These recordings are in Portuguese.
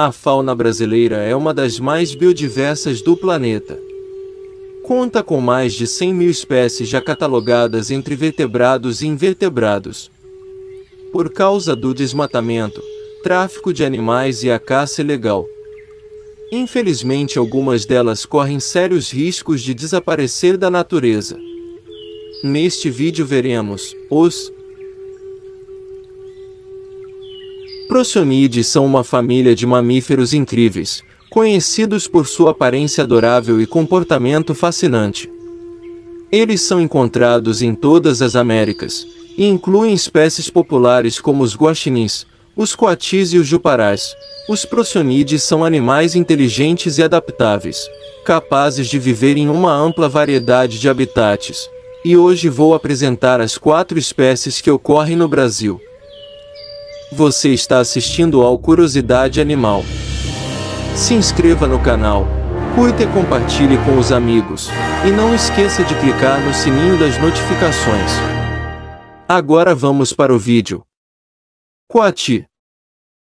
A fauna brasileira é uma das mais biodiversas do planeta. Conta com mais de 100 mil espécies já catalogadas entre vertebrados e invertebrados. Por causa do desmatamento, tráfico de animais e a caça ilegal, Infelizmente, algumas delas correm sérios riscos de desaparecer da natureza. Neste vídeo veremos os Prosomiides são uma família de mamíferos incríveis, conhecidos por sua aparência adorável e comportamento fascinante. Eles são encontrados em todas as Américas, e incluem espécies populares como os guaxinins, os coatis e os juparás. Os prosonídeos são animais inteligentes e adaptáveis, capazes de viver em uma ampla variedade de habitats, e hoje vou apresentar as quatro espécies que ocorrem no Brasil. Você está assistindo ao Curiosidade Animal. Se inscreva no canal, curta e compartilhe com os amigos, e não esqueça de clicar no sininho das notificações. Agora vamos para o vídeo. Coati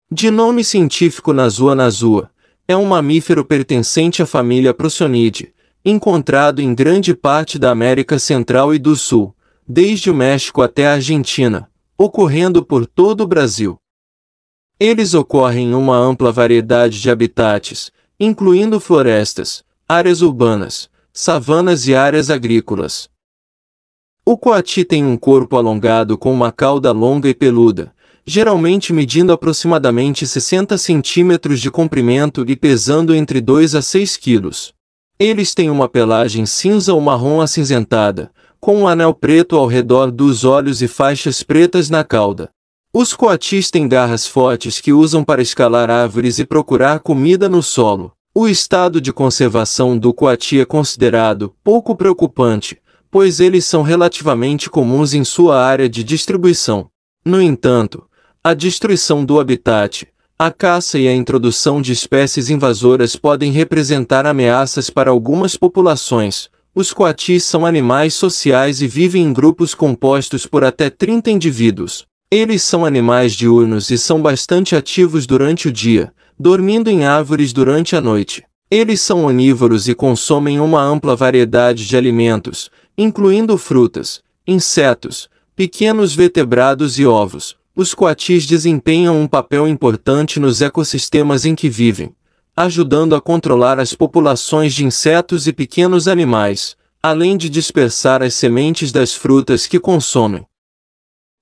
De nome científico Nazua Nazua, é um mamífero pertencente à família Procyonidae, encontrado em grande parte da América Central e do Sul, desde o México até a Argentina ocorrendo por todo o Brasil. Eles ocorrem em uma ampla variedade de habitats, incluindo florestas, áreas urbanas, savanas e áreas agrícolas. O coati tem um corpo alongado com uma cauda longa e peluda, geralmente medindo aproximadamente 60 centímetros de comprimento e pesando entre 2 a 6 quilos. Eles têm uma pelagem cinza ou marrom acinzentada, com um anel preto ao redor dos olhos e faixas pretas na cauda. Os coatis têm garras fortes que usam para escalar árvores e procurar comida no solo. O estado de conservação do coati é considerado pouco preocupante, pois eles são relativamente comuns em sua área de distribuição. No entanto, a destruição do habitat, a caça e a introdução de espécies invasoras podem representar ameaças para algumas populações, os coatis são animais sociais e vivem em grupos compostos por até 30 indivíduos. Eles são animais diurnos e são bastante ativos durante o dia, dormindo em árvores durante a noite. Eles são onívoros e consomem uma ampla variedade de alimentos, incluindo frutas, insetos, pequenos vertebrados e ovos. Os coatis desempenham um papel importante nos ecossistemas em que vivem, ajudando a controlar as populações de insetos e pequenos animais, além de dispersar as sementes das frutas que consomem.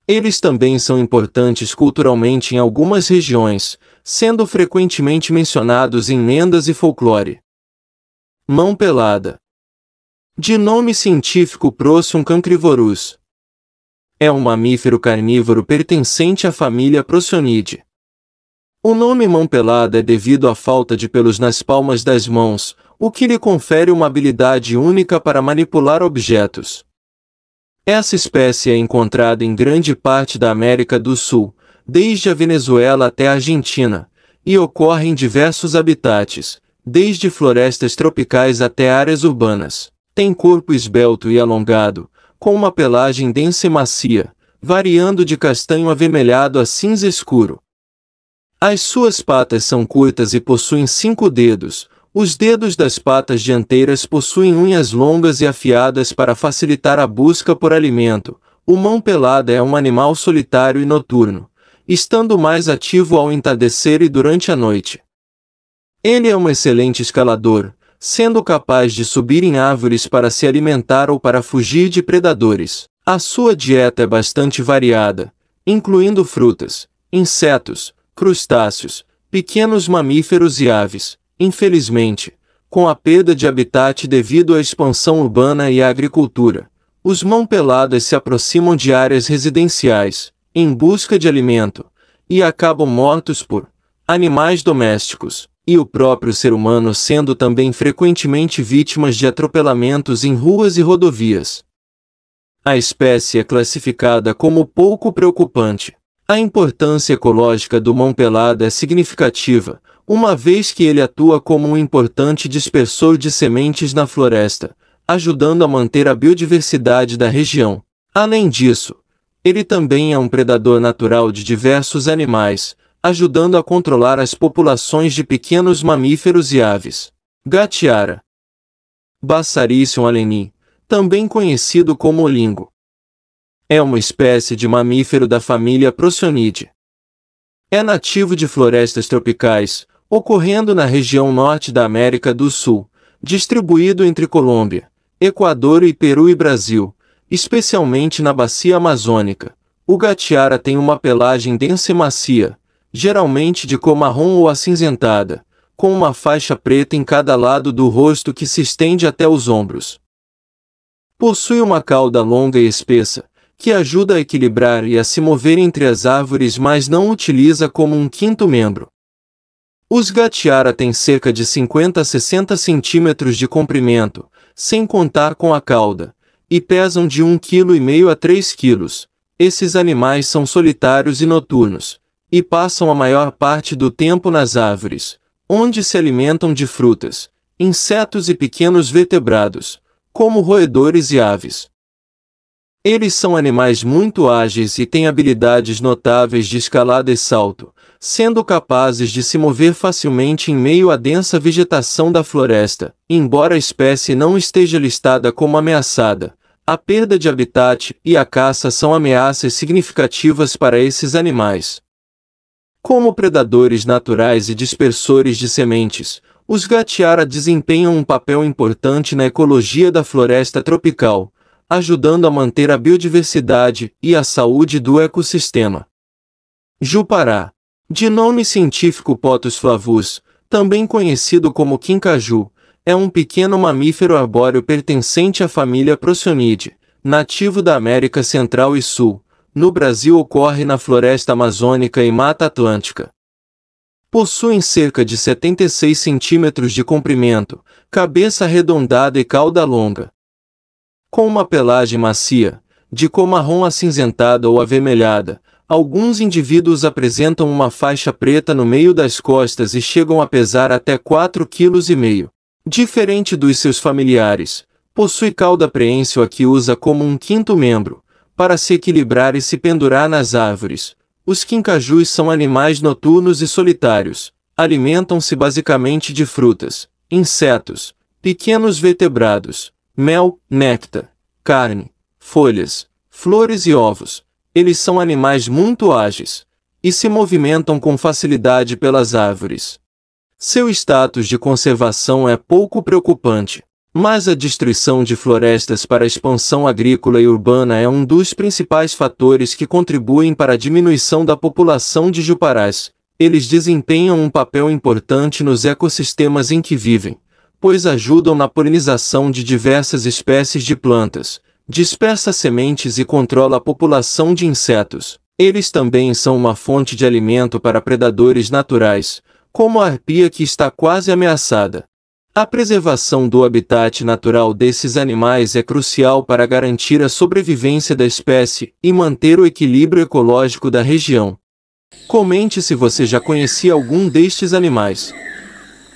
Eles também são importantes culturalmente em algumas regiões, sendo frequentemente mencionados em lendas e folclore. Mão pelada. De nome científico Procyon cancrivorus. É um mamífero carnívoro pertencente à família Procyonidae. O nome mão pelada é devido à falta de pelos nas palmas das mãos, o que lhe confere uma habilidade única para manipular objetos. Essa espécie é encontrada em grande parte da América do Sul, desde a Venezuela até a Argentina, e ocorre em diversos habitats, desde florestas tropicais até áreas urbanas. Tem corpo esbelto e alongado, com uma pelagem densa e macia, variando de castanho avermelhado a cinza escuro. As suas patas são curtas e possuem cinco dedos. Os dedos das patas dianteiras possuem unhas longas e afiadas para facilitar a busca por alimento. O mão pelada é um animal solitário e noturno, estando mais ativo ao entardecer e durante a noite. Ele é um excelente escalador, sendo capaz de subir em árvores para se alimentar ou para fugir de predadores. A sua dieta é bastante variada, incluindo frutas, insetos, crustáceos, pequenos mamíferos e aves. Infelizmente, com a perda de habitat devido à expansão urbana e à agricultura, os mão-peladas se aproximam de áreas residenciais, em busca de alimento, e acabam mortos por animais domésticos, e o próprio ser humano sendo também frequentemente vítimas de atropelamentos em ruas e rodovias. A espécie é classificada como pouco preocupante, a importância ecológica do Mão Pelada é significativa, uma vez que ele atua como um importante dispersor de sementes na floresta, ajudando a manter a biodiversidade da região. Além disso, ele também é um predador natural de diversos animais, ajudando a controlar as populações de pequenos mamíferos e aves. Gatiara Bassaricium aleni, também conhecido como olingo, é uma espécie de mamífero da família Procyonidae. É nativo de florestas tropicais, ocorrendo na região norte da América do Sul, distribuído entre Colômbia, Equador e Peru e Brasil, especialmente na bacia amazônica. O gatiara tem uma pelagem densa e macia, geralmente de cor marrom ou acinzentada, com uma faixa preta em cada lado do rosto que se estende até os ombros. Possui uma cauda longa e espessa, que ajuda a equilibrar e a se mover entre as árvores, mas não utiliza como um quinto membro. Os gatiara têm cerca de 50 a 60 centímetros de comprimento, sem contar com a cauda, e pesam de 1,5 kg a 3 kg. Esses animais são solitários e noturnos, e passam a maior parte do tempo nas árvores, onde se alimentam de frutas, insetos e pequenos vertebrados, como roedores e aves. Eles são animais muito ágeis e têm habilidades notáveis de escalada e salto, sendo capazes de se mover facilmente em meio à densa vegetação da floresta. Embora a espécie não esteja listada como ameaçada, a perda de habitat e a caça são ameaças significativas para esses animais. Como predadores naturais e dispersores de sementes, os gatiara desempenham um papel importante na ecologia da floresta tropical, ajudando a manter a biodiversidade e a saúde do ecossistema. Jupará. De nome científico Potus flavus, também conhecido como quincaju, é um pequeno mamífero arbóreo pertencente à família Procyonidae, nativo da América Central e Sul. No Brasil ocorre na floresta amazônica e mata atlântica. Possuem cerca de 76 centímetros de comprimento, cabeça arredondada e cauda longa, com uma pelagem macia, de cor marrom acinzentada ou avermelhada. Alguns indivíduos apresentam uma faixa preta no meio das costas e chegam a pesar até 4,5 kg. Diferente dos seus familiares, possui cauda preensil a que usa como um quinto membro, para se equilibrar e se pendurar nas árvores. Os quincajus são animais noturnos e solitários. Alimentam-se basicamente de frutas, insetos, pequenos vertebrados, mel, néctar, carne, folhas, flores e ovos. Eles são animais muito ágeis e se movimentam com facilidade pelas árvores. Seu status de conservação é pouco preocupante, mas a destruição de florestas para a expansão agrícola e urbana é um dos principais fatores que contribuem para a diminuição da população de juparás. Eles desempenham um papel importante nos ecossistemas em que vivem pois ajudam na polinização de diversas espécies de plantas, dispersa sementes e controla a população de insetos. Eles também são uma fonte de alimento para predadores naturais, como a arpia que está quase ameaçada. A preservação do habitat natural desses animais é crucial para garantir a sobrevivência da espécie e manter o equilíbrio ecológico da região. Comente se você já conhecia algum destes animais.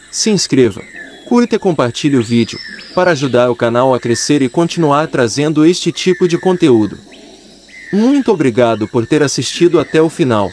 Se inscreva! Curta e compartilhe o vídeo, para ajudar o canal a crescer e continuar trazendo este tipo de conteúdo. Muito obrigado por ter assistido até o final.